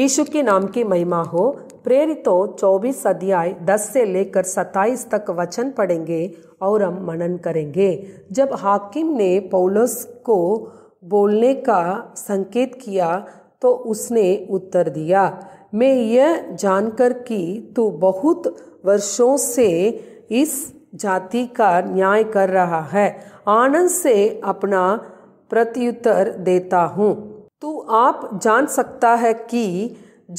यीशु के नाम की महिमा हो प्रेरितो 24 अध्याय 10 से लेकर 27 तक वचन पढ़ेंगे और हम मनन करेंगे जब हाकिम ने पौलस को बोलने का संकेत किया तो उसने उत्तर दिया मैं यह जानकर कि तू बहुत वर्षों से इस जाति का न्याय कर रहा है आनंद से अपना प्रत्युत्तर देता हूँ तू आप जान सकता है कि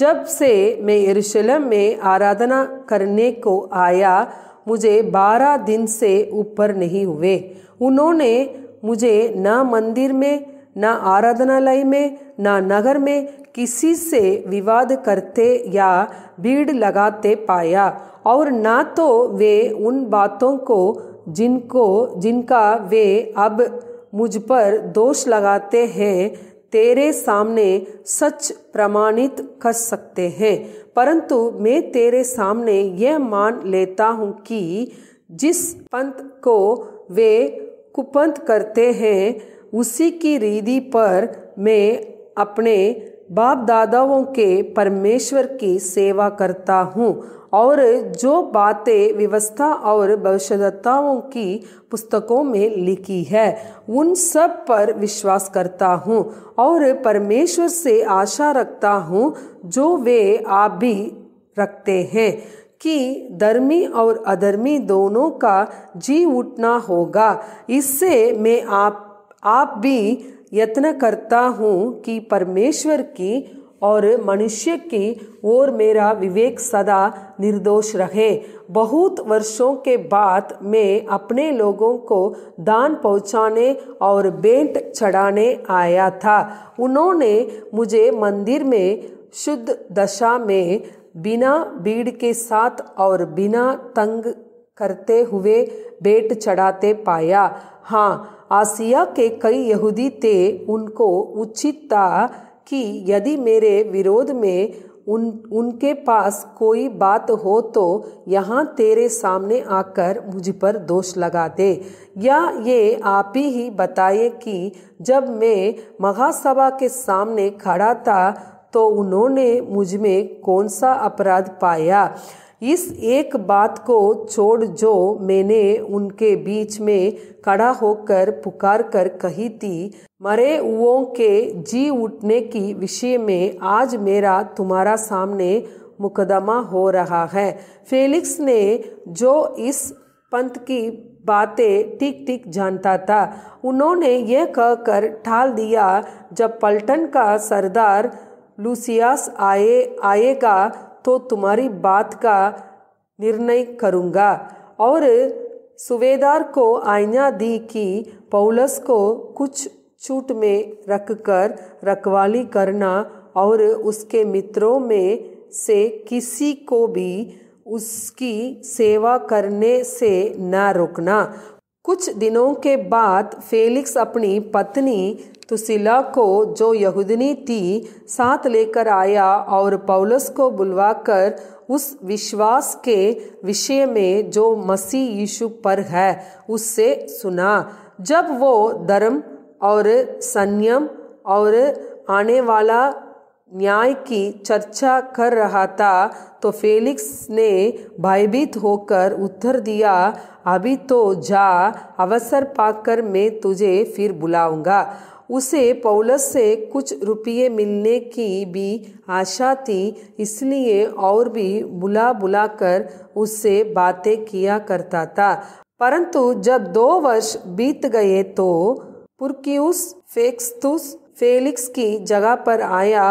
जब से मैं यरूशलेम में आराधना करने को आया मुझे बारह दिन से ऊपर नहीं हुए उन्होंने मुझे न मंदिर में न आराधनालय में न नगर में किसी से विवाद करते या भीड़ लगाते पाया और न तो वे उन बातों को जिनको जिनका वे अब मुझ पर दोष लगाते हैं तेरे सामने सच प्रमाणित कर सकते हैं परंतु मैं तेरे सामने यह मान लेता हूँ कि जिस पंथ को वे कुपंथ करते हैं उसी की रीधि पर मैं अपने बाप दादाओं के परमेश्वर की सेवा करता हूँ और जो बातें व्यवस्था और भविष्यताओं की पुस्तकों में लिखी है उन सब पर विश्वास करता हूँ और परमेश्वर से आशा रखता हूँ जो वे आप भी रखते हैं कि धर्मी और अधर्मी दोनों का जी उठना होगा इससे मैं आप आप भी यत्न करता हूँ कि परमेश्वर की और मनुष्य की ओर मेरा विवेक सदा निर्दोष रहे बहुत वर्षों के बाद मैं अपने लोगों को दान पहुंचाने और बेंट चढ़ाने आया था उन्होंने मुझे मंदिर में शुद्ध दशा में बिना भीड़ के साथ और बिना तंग करते हुए बेट चढ़ाते पाया हाँ आसिया के कई यहूदी थे उनको उचित था कि यदि मेरे विरोध में उन उनके पास कोई बात हो तो यहाँ तेरे सामने आकर मुझ पर दोष लगा दे या ये आप ही बताए कि जब मैं महासभा के सामने खड़ा था तो उन्होंने मुझ में कौन सा अपराध पाया इस एक बात को छोड़ जो मैंने उनके बीच में खड़ा होकर पुकार कर कही थी मरे हुओं के जी उठने की विषय में आज मेरा तुम्हारा सामने मुकदमा हो रहा है फेलिक्स ने जो इस पंथ की बातें ठीक ठीक जानता था उन्होंने यह कहकर ठाल दिया जब पलटन का सरदार लूसियास आए आएगा तो तुम्हारी बात का निर्णय करूंगा और सुवेदार को आईना दी कि पौलस को कुछ छूट में रखकर रखवाली करना और उसके मित्रों में से किसी को भी उसकी सेवा करने से न रोकना कुछ दिनों के बाद फेलिक्स अपनी पत्नी तो सिला को जो यहूदनी थी साथ लेकर आया और पौलस को बुलवाकर उस विश्वास के विषय में जो मसीह यीशु पर है उससे सुना जब वो धर्म और संयम और आने वाला न्याय की चर्चा कर रहा था तो फेलिक्स ने भयभीत होकर उत्तर दिया अभी तो जा अवसर पाकर मैं तुझे फिर बुलाऊंगा उसे पौलस से कुछ रुपये मिलने की भी आशा थी इसलिए और भी बुला बुला कर उससे बातें किया करता था परंतु जब दो वर्ष बीत गए तो पुरकियुस फेक्सतुस फेलिक्स की जगह पर आया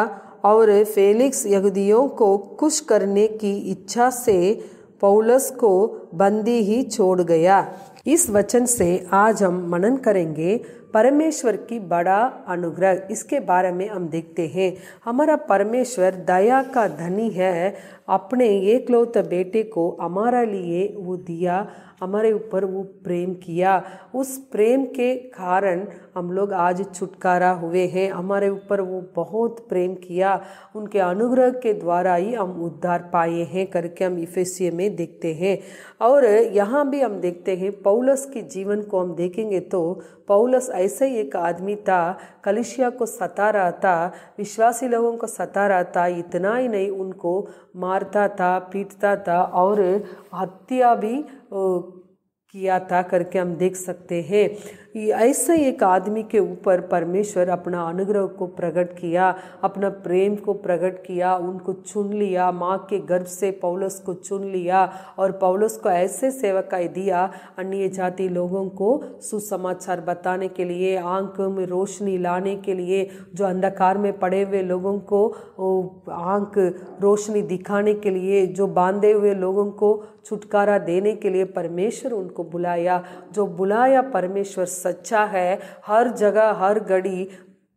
और फेलिक्स यहूदियों को खुश करने की इच्छा से पौलस को बंदी ही छोड़ गया इस वचन से आज हम मनन करेंगे परमेश्वर की बड़ा अनुग्रह इसके बारे में हम देखते हैं हमारा परमेश्वर दया का धनी है अपने ये बेटे को हमारा लिए वो दिया हमारे ऊपर वो प्रेम किया उस प्रेम के कारण हम लोग आज छुटकारा हुए हैं हमारे ऊपर वो बहुत प्रेम किया उनके अनुग्रह के द्वारा ही हम उद्धार पाए हैं करके हम इफेसिय में देखते हैं और यहाँ भी हम देखते हैं पौलस के जीवन को हम देखेंगे तो पौलस ऐसे ही एक आदमी था कलिशिया को सता रहा था विश्वासी लोगों को सता रहा था इतना ही नहीं उनको मारता था पीटता था और हत्या भी किया था करके हम देख सकते हैं ऐसे एक आदमी के ऊपर परमेश्वर अपना अनुग्रह को प्रकट किया अपना प्रेम को प्रकट किया उनको चुन लिया माँ के गर्भ से पौलस को चुन लिया और पौलस को ऐसे सेवकाई दिया अन्य जाति लोगों को सुसमाचार बताने के लिए आंख में रोशनी लाने के लिए जो अंधकार में पड़े हुए लोगों को आंख रोशनी दिखाने के लिए जो बांधे हुए लोगों को छुटकारा देने के लिए परमेश्वर उनको बुलाया जो बुलाया परमेश्वर सच्चा है हर जगह हर घड़ी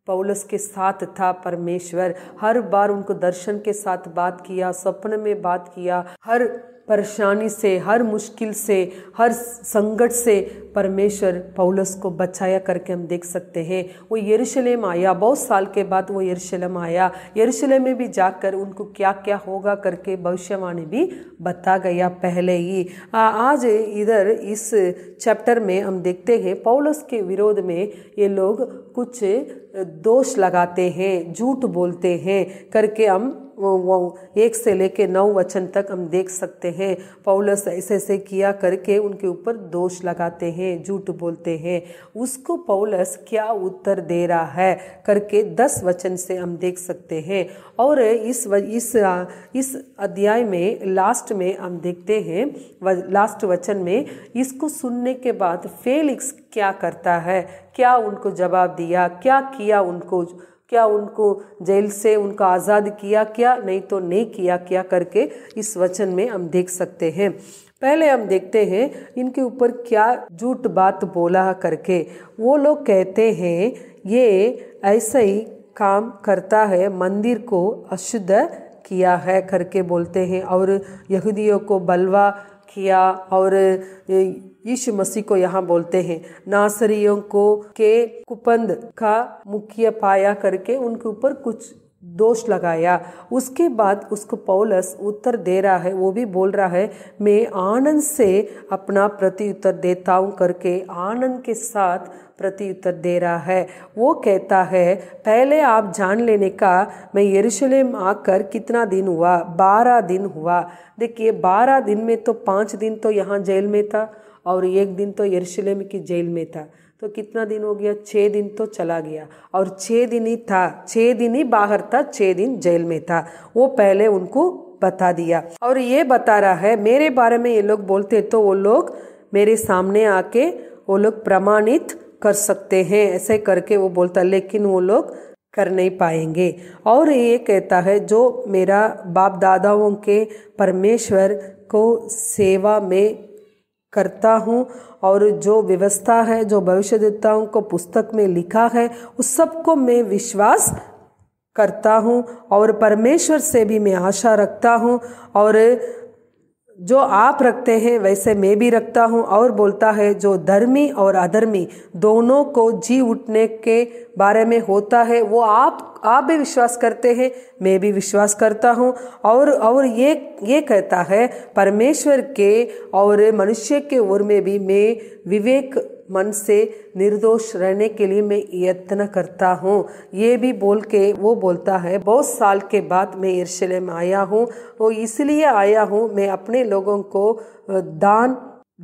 पौलस के साथ था परमेश्वर हर बार उनको दर्शन के साथ बात किया स्वप्न में बात किया हर परेशानी से हर मुश्किल से हर संकट से परमेश्वर पौलस को बचाया करके हम देख सकते हैं वो यरूशलेम आया बहुत साल के बाद वो यरूशलेम आया यरूशलेम में भी जाकर उनको क्या क्या होगा करके भविष्यवाणी भी बता गया पहले ही आ, आज इधर इस चैप्टर में हम देखते हैं पौलस के विरोध में ये लोग कुछ दोष लगाते हैं झूठ बोलते हैं करके हम वो, वो एक से लेके नौ वचन तक हम देख सकते हैं पौलस ऐसे ऐसे किया करके उनके ऊपर दोष लगाते हैं झूठ बोलते हैं उसको पौलस क्या उत्तर दे रहा है करके दस वचन से हम देख सकते हैं और इस इस इस अध्याय में लास्ट में हम देखते हैं लास्ट वचन में इसको सुनने के बाद फेलिक्स क्या करता है क्या उनको जवाब दिया क्या किया उनको क्या उनको जेल से उनका आज़ाद किया क्या नहीं तो नहीं किया क्या करके इस वचन में हम देख सकते हैं पहले हम देखते हैं इनके ऊपर क्या झूठ बात बोला करके वो लोग कहते हैं ये ऐसे ही काम करता है मंदिर को अशुद्ध किया है करके बोलते हैं और यहूदियों को बलवा किया और यीशु मसीह को यहाँ बोलते हैं नासरियों को के कुपंद का मुख्य पाया करके उनके ऊपर कुछ दोष लगाया उसके बाद उसको पौलस उत्तर दे रहा है वो भी बोल रहा है मैं आनंद से अपना प्रति उत्तर देता हूँ करके आनंद के साथ प्रति उत्तर दे रहा है वो कहता है पहले आप जान लेने का मैं यरूशलेम आकर कितना दिन हुआ बारह दिन हुआ देखिए बारह दिन में तो पाँच दिन तो यहाँ जेल में था और एक दिन तो यरूशलेम की जेल में था तो कितना दिन हो गया छः दिन तो चला गया और छः दिन ही था छः दिन ही बाहर था छः दिन जेल में था वो पहले उनको बता दिया और ये बता रहा है मेरे बारे में ये लोग बोलते तो वो लोग मेरे सामने आके वो लोग प्रमाणित कर सकते हैं ऐसे करके वो बोलता लेकिन वो लोग कर नहीं पाएंगे और ये कहता है जो मेरा बाप दादाओं के परमेश्वर को सेवा में करता हूँ और जो व्यवस्था है जो भविष्यदेवताओं को पुस्तक में लिखा है उस सबको मैं विश्वास करता हूँ और परमेश्वर से भी मैं आशा रखता हूँ और जो आप रखते हैं वैसे मैं भी रखता हूँ और बोलता है जो धर्मी और अधर्मी दोनों को जी उठने के बारे में होता है वो आप आप भी विश्वास करते हैं मैं भी विश्वास करता हूँ और और ये ये कहता है परमेश्वर के और मनुष्य के ओर में भी मैं विवेक मन से निर्दोष रहने के लिए मैं यत्न करता हूँ ये भी बोल के वो बोलता है बहुत साल के बाद मैं यरूशलेम आया हूँ वो इसलिए आया हूँ मैं अपने लोगों को दान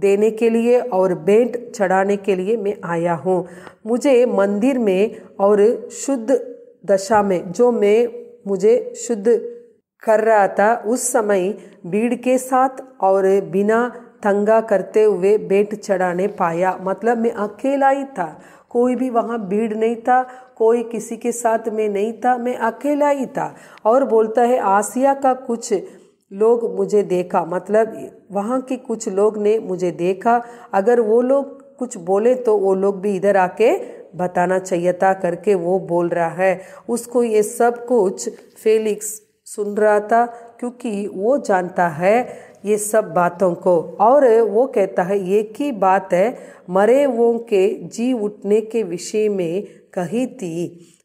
देने के लिए और बेंट चढ़ाने के लिए मैं आया हूँ मुझे मंदिर में और शुद्ध दशा में जो मैं मुझे शुद्ध कर रहा था उस समय भीड़ के साथ और बिना तंगा करते हुए बेंट चढ़ाने पाया मतलब मैं अकेला ही था कोई भी वहाँ भीड़ नहीं था कोई किसी के साथ में नहीं था मैं अकेला ही था और बोलता है आसिया का कुछ लोग मुझे देखा मतलब वहाँ के कुछ लोग ने मुझे देखा अगर वो लोग कुछ बोले तो वो लोग भी इधर आके बताना चाहिए था करके वो बोल रहा है उसको ये सब कुछ फेलिक्स सुन रहा था क्योंकि वो जानता है ये सब बातों को और वो कहता है एक ही बात है मरे वो के जी उठने के विषय में कही थी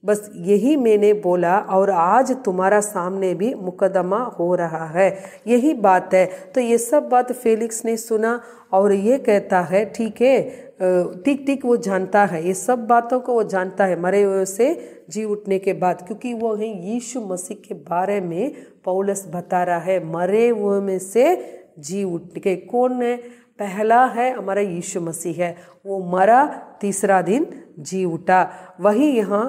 बस यही मैंने बोला और आज तुम्हारा सामने भी मुकदमा हो रहा है यही बात है तो ये सब बात फेलिक्स ने सुना और ये कहता है ठीक है ठीक ठीक वो जानता है ये सब बातों को वो जानता है मरे हुए से जी उठने के बाद क्योंकि वो है यीशु मसीह के बारे में पौलस बता रहा है मरे हुए में से जी उठ के कौन है पहला है हमारा यीशु मसीह है वो मरा तीसरा दिन जी उठा वही यहाँ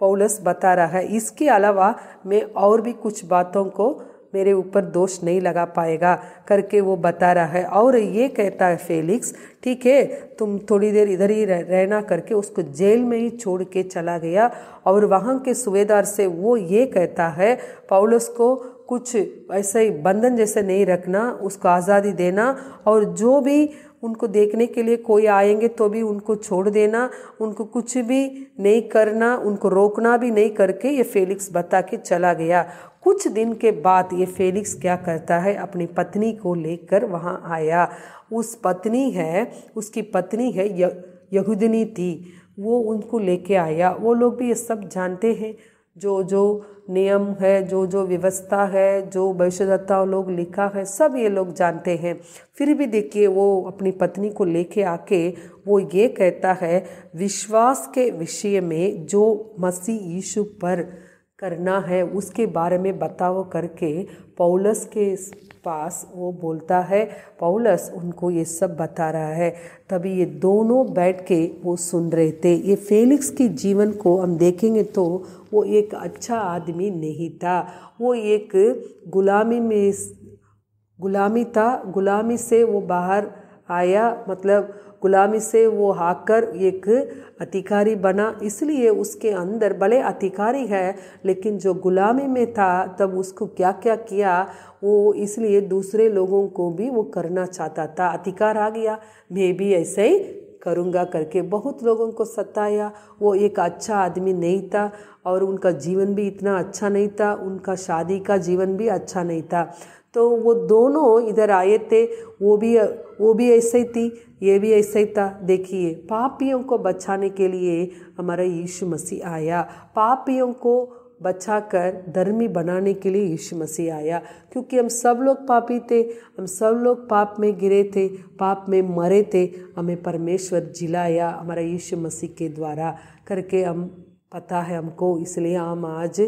पौलस बता रहा है इसके अलावा मैं और भी कुछ बातों को मेरे ऊपर दोष नहीं लगा पाएगा करके वो बता रहा है और ये कहता है फेलिक्स ठीक है तुम थोड़ी देर इधर ही रहना करके उसको जेल में ही छोड़ के चला गया और वहाँ के सुबेदार से वो ये कहता है पौलस को कुछ ऐसे ही बंधन जैसे नहीं रखना उसको आज़ादी देना और जो भी उनको देखने के लिए कोई आएंगे तो भी उनको छोड़ देना उनको कुछ भी नहीं करना उनको रोकना भी नहीं करके ये फेलिक्स बता के चला गया कुछ दिन के बाद ये फेलिक्स क्या करता है अपनी पत्नी को लेकर वहाँ आया उस पत्नी है उसकी पत्नी है यहूदनी थी वो उनको लेके आया वो लोग भी ये सब जानते हैं जो जो नियम है जो जो व्यवस्था है जो भविष्यदत्ता लोग लिखा है सब ये लोग जानते हैं फिर भी देखिए वो अपनी पत्नी को लेके आके वो ये कहता है विश्वास के विषय में जो मसीह यीशु पर करना है उसके बारे में बताओ करके पौलस के पास वो बोलता है पौलस उनको ये सब बता रहा है तभी ये दोनों बैठ के वो सुन रहे थे ये फेलिक्स के जीवन को हम देखेंगे तो वो एक अच्छा आदमी नहीं था वो एक गुलामी में गुलामी था गुलामी से वो बाहर आया मतलब गुलामी से वो आकर एक अधिकारी बना इसलिए उसके अंदर भले अधिकारी है लेकिन जो गुलामी में था तब उसको क्या क्या किया वो इसलिए दूसरे लोगों को भी वो करना चाहता था अधिकार आ गया मैं भी ऐसे ही करूँगा करके बहुत लोगों को सताया वो एक अच्छा आदमी नहीं था और उनका जीवन भी इतना अच्छा नहीं था उनका शादी का जीवन भी अच्छा नहीं था तो वो दोनों इधर आए थे वो भी वो भी ऐसे ही थी ये भी ऐसा ही था देखिए पापियों को बचाने के लिए हमारा यीशु मसीह आया पापियों को बचा कर धर्मी बनाने के लिए यीशु मसीह आया क्योंकि हम सब लोग पापी थे हम सब लोग पाप में गिरे थे पाप में मरे थे हमें परमेश्वर जिलाया हमारा यीशु मसीह के द्वारा करके हम पता है हमको इसलिए हम आज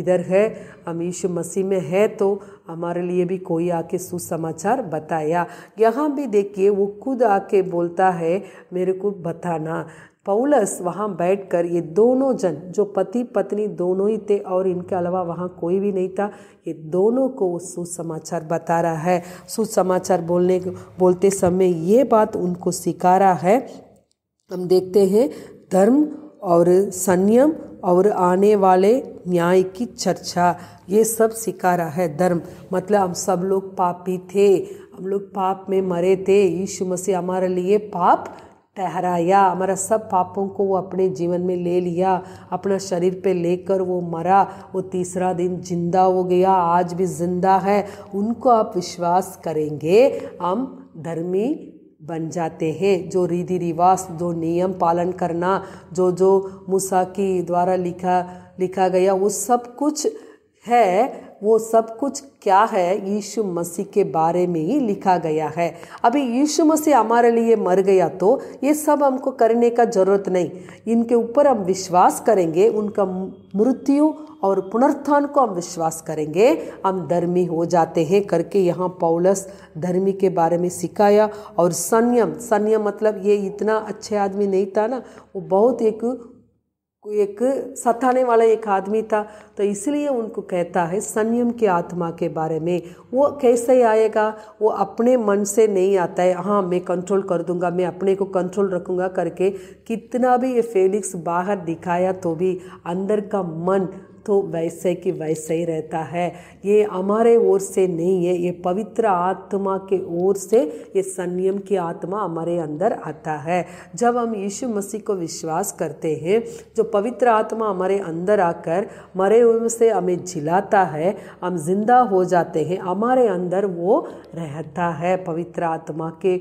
इधर है हम यीशु मसीह में है तो हमारे लिए भी कोई आके सुसमाचार बताया यहाँ भी देखिए वो खुद आके बोलता है मेरे को बताना पौलस वहाँ बैठकर ये दोनों जन जो पति पत्नी दोनों ही थे और इनके अलावा वहाँ कोई भी नहीं था ये दोनों को वो सुसमाचार बता रहा है सुसमाचार बोलने बोलते समय ये बात उनको सिखा रहा है हम देखते हैं धर्म और संयम और आने वाले न्याय की चर्चा ये सब सिखा रहा है धर्म मतलब हम सब लोग पापी थे हम लोग पाप में मरे थे यीशु मसीह हमारे लिए पाप ठहराया हमारा सब पापों को वो अपने जीवन में ले लिया अपना शरीर पे लेकर वो मरा वो तीसरा दिन जिंदा हो गया आज भी जिंदा है उनको आप विश्वास करेंगे हम धर्मी बन जाते हैं जो रीति रिवाज जो नियम पालन करना जो जो मूसा की द्वारा लिखा लिखा गया वो सब कुछ है वो सब कुछ क्या है यीशु मसीह के बारे में ही लिखा गया है अभी यीशु मसीह हमारे लिए मर गया तो ये सब हमको करने का ज़रूरत नहीं इनके ऊपर हम विश्वास करेंगे उनका मृत्यु और पुनर्थान को हम विश्वास करेंगे हम धर्मी हो जाते हैं करके यहाँ पौलस धर्मी के बारे में सिखाया और संयम संयम मतलब ये इतना अच्छे आदमी नहीं था ना वो बहुत एक कोई एक सताने वाला एक आदमी था तो इसलिए उनको कहता है संयम की आत्मा के बारे में वो कैसे आएगा वो अपने मन से नहीं आता है हाँ मैं कंट्रोल कर दूंगा मैं अपने को कंट्रोल रखूंगा करके कितना भी ये फेलिक्स बाहर दिखाया तो भी अंदर का मन तो वैसे कि वैसे ही रहता है ये हमारे ओर से नहीं है ये पवित्र आत्मा के ओर से ये संयम की आत्मा हमारे अंदर आता है जब हम यीशु मसीह को विश्वास करते हैं जो पवित्र आत्मा हमारे अंदर आकर मरे हुए से हमें जिलाता है हम जिंदा हो जाते हैं हमारे अंदर वो रहता है पवित्र आत्मा के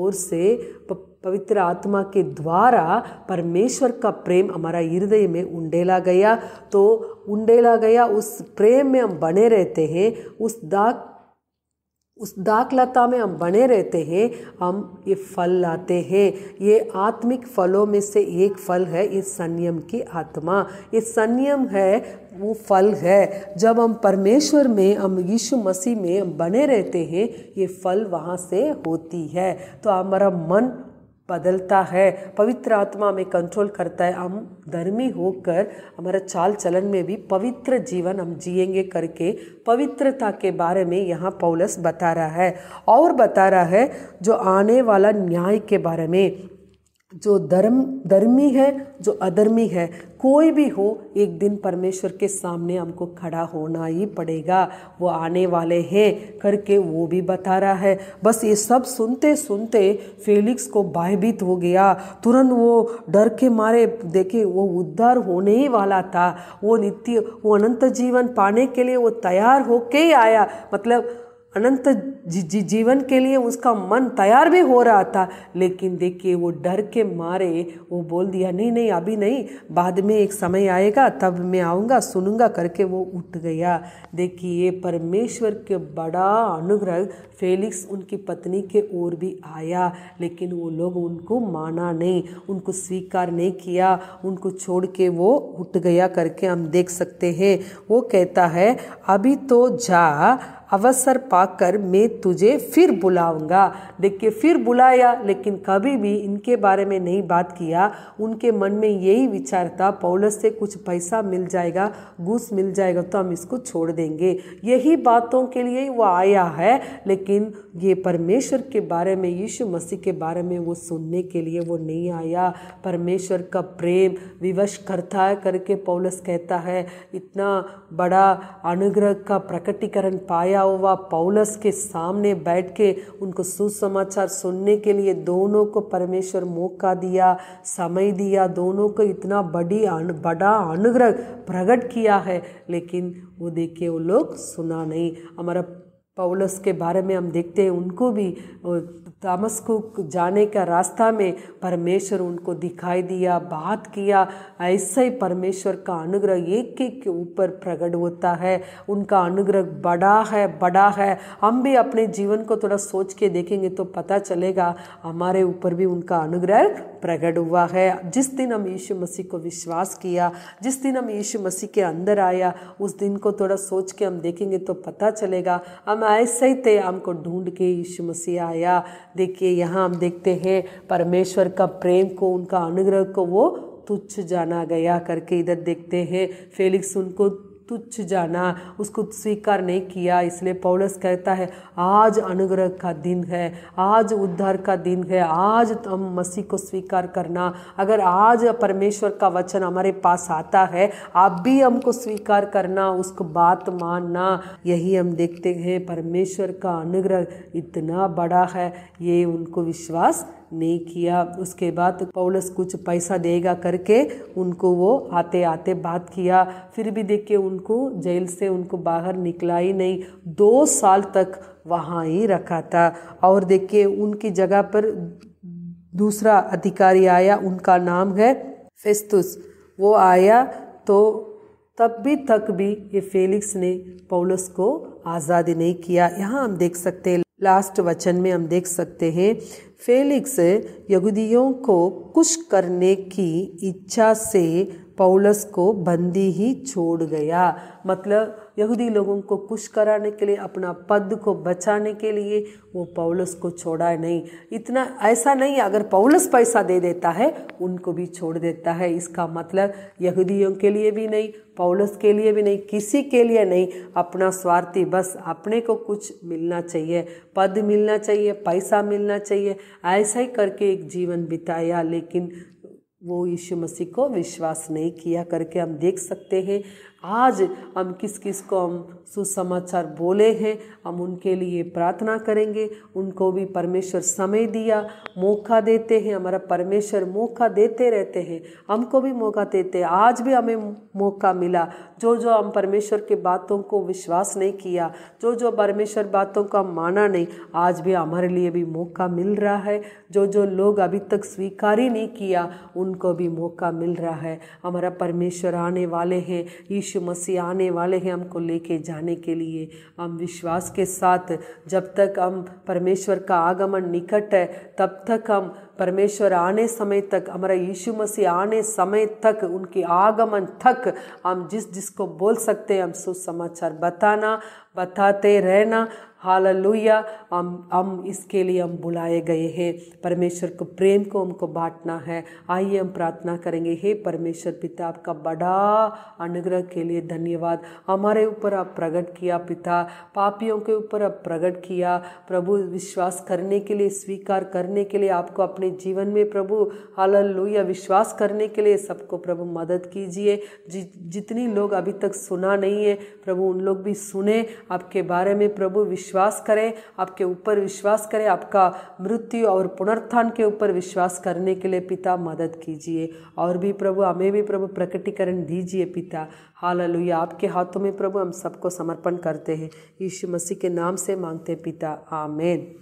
ओर से प, पवित्र आत्मा के द्वारा परमेश्वर का प्रेम हमारा हृदय में उंडेला गया तो उंडेला गया उस प्रेम में हम बने रहते हैं उस दाग उस दाकलता में हम बने रहते हैं हम ये फल लाते हैं ये आत्मिक फलों में से एक फल है ये संयम की आत्मा ये संयम है वो फल है जब हम परमेश्वर में हम यीशु मसीह में हम बने रहते हैं ये फल वहाँ से होती है तो हमारा मन बदलता है पवित्र आत्मा हमें कंट्रोल करता है हम धर्मी होकर हमारा चाल चलन में भी पवित्र जीवन हम जिएंगे करके पवित्रता के बारे में यहाँ पौलस बता रहा है और बता रहा है जो आने वाला न्याय के बारे में जो धर्म धर्मी है जो अधर्मी है कोई भी हो एक दिन परमेश्वर के सामने हमको खड़ा होना ही पड़ेगा वो आने वाले हैं करके वो भी बता रहा है बस ये सब सुनते सुनते फेलिक्स को भयभीत हो गया तुरंत वो डर के मारे देखे वो उद्धार होने ही वाला था वो नित्य वो अनंत जीवन पाने के लिए वो तैयार होके ही आया मतलब अनंत जी, जी, जीवन के लिए उसका मन तैयार भी हो रहा था लेकिन देखिए वो डर के मारे वो बोल दिया नहीं नहीं अभी नहीं बाद में एक समय आएगा तब मैं आऊँगा सुनूंगा करके वो उठ गया देखिए परमेश्वर के बड़ा अनुग्रह फेलिक्स उनकी पत्नी के ओर भी आया लेकिन वो लोग उनको माना नहीं उनको स्वीकार नहीं किया उनको छोड़ के वो उठ गया करके हम देख सकते हैं वो कहता है अभी तो जा अवसर पाकर मैं तुझे फिर बुलाऊंगा देखिए फिर बुलाया लेकिन कभी भी इनके बारे में नहीं बात किया उनके मन में यही विचार था पौलस से कुछ पैसा मिल जाएगा घूस मिल जाएगा तो हम इसको छोड़ देंगे यही बातों के लिए वो आया है लेकिन ये परमेश्वर के बारे में यीशु मसीह के बारे में वो सुनने के लिए वो नहीं आया परमेश्वर का प्रेम विवश करता है करके पौलस कहता है इतना बड़ा अनुग्रह का प्रकटीकरण पाया हुआ पौलस के सामने बैठ के उनको सुसमाचार सुनने के लिए दोनों को परमेश्वर मौका दिया समय दिया दोनों को इतना बड़ी बड़ा अनुग्रह प्रकट किया है लेकिन वो देखिए वो लोग सुना नहीं हमारा पौलस के बारे में हम देखते हैं उनको भी तामस को जाने का रास्ता में परमेश्वर उनको दिखाई दिया बात किया ऐसे ही परमेश्वर का अनुग्रह एक एक के ऊपर प्रकट होता है उनका अनुग्रह बड़ा है बड़ा है हम भी अपने जीवन को थोड़ा सोच के देखेंगे तो पता चलेगा हमारे ऊपर भी उनका अनुग्रह प्रकट हुआ है जिस दिन हम यीशु मसीह को विश्वास किया जिस दिन हम यीशु मसीह के अंदर आया उस दिन को थोड़ा सोच के हम देखेंगे तो पता चलेगा हम ऐसे ही थे हमको ढूंढ के यीशु मसीह आया देखिए यहाँ हम देखते हैं परमेश्वर का प्रेम को उनका अनुग्रह को वो तुच्छ जाना गया करके इधर देखते हैं फेलिक्स उनको तुच्छ जाना उसको स्वीकार नहीं किया इसलिए पौलस कहता है आज अनुग्रह का दिन है आज उद्धार का दिन है आज हम मसीह को स्वीकार करना अगर आज परमेश्वर का वचन हमारे पास आता है आप भी हमको स्वीकार करना उसको बात मानना यही हम देखते हैं परमेश्वर का अनुग्रह इतना बड़ा है ये उनको विश्वास नहीं किया उसके बाद पौलस कुछ पैसा देगा करके उनको वो आते आते बात किया फिर भी देख के उनको जेल से उनको बाहर निकला ही नहीं दो साल तक वहाँ ही रखा था और देख के उनकी जगह पर दूसरा अधिकारी आया उनका नाम है फेस्तुस वो आया तो तब भी तक भी ये फेलिक्स ने पौलस को आज़ादी नहीं किया यहाँ हम देख सकते हैं लास्ट वचन में हम देख सकते हैं फेलिक्स यहूदियों को कुछ करने की इच्छा से पौलस को बंदी ही छोड़ गया मतलब यहूदी लोगों को खुश कराने के लिए अपना पद को बचाने के लिए वो पौलस को छोड़ा नहीं इतना ऐसा नहीं अगर पौलस पैसा दे देता है उनको भी छोड़ देता है इसका मतलब यहूदियों के लिए भी नहीं पौलस के लिए भी नहीं किसी के लिए नहीं अपना स्वार्थी बस अपने को कुछ मिलना चाहिए पद मिलना चाहिए पैसा मिलना चाहिए ऐसा ही करके एक जीवन बिताया लेकिन वो यीशु मसीह को विश्वास नहीं किया करके हम देख सकते हैं आज हम किस किस को हम सुसमाचार बोले हैं हम उनके लिए प्रार्थना करेंगे उनको भी परमेश्वर समय दिया मौका देते हैं हमारा परमेश्वर मौका देते रहते हैं हमको भी मौका देते हैं आज भी हमें मौका मिला जो जो हम परमेश्वर के बातों को विश्वास नहीं किया जो जो परमेश्वर बातों का माना नहीं आज भी हमारे लिए भी मौका मिल रहा है जो जो लोग अभी तक स्वीकार ही नहीं किया उनको भी मौका मिल रहा है हमारा परमेश्वर आने वाले हैं यीशु मसीह आने वाले हैं हमको लेके जाने बढ़ाने के लिए हम विश्वास के साथ जब तक हम परमेश्वर का आगमन निकट है तब तक हम परमेश्वर आने समय तक हमारा यीशु मसीह आने समय तक उनके आगमन तक हम जिस जिसको बोल सकते हैं हम सुसमाचार बताना बताते रहना हाल हालेलुया हम हम इसके लिए हम बुलाए गए हैं परमेश्वर को प्रेम को हमको बांटना है आइए हम प्रार्थना करेंगे हे परमेश्वर पिता आपका बड़ा अनुग्रह के लिए धन्यवाद हमारे ऊपर आप प्रकट किया पिता पापियों के ऊपर आप प्रकट किया प्रभु विश्वास करने के लिए स्वीकार करने के लिए आपको अपने जीवन में प्रभु हालेलुया विश्वास करने के लिए सबको प्रभु मदद कीजिए जि, जितनी लोग अभी तक सुना नहीं है प्रभु उन लोग भी सुने आपके बारे में प्रभु विश्वास विश्वास करें आपके ऊपर विश्वास करें आपका मृत्यु और पुनर्थान के ऊपर विश्वास करने के लिए पिता मदद कीजिए और भी प्रभु हमें भी प्रभु प्रकटीकरण दीजिए पिता हाल आपके हाथों में प्रभु हम सबको समर्पण करते हैं यीशु मसीह के नाम से मांगते पिता आमेन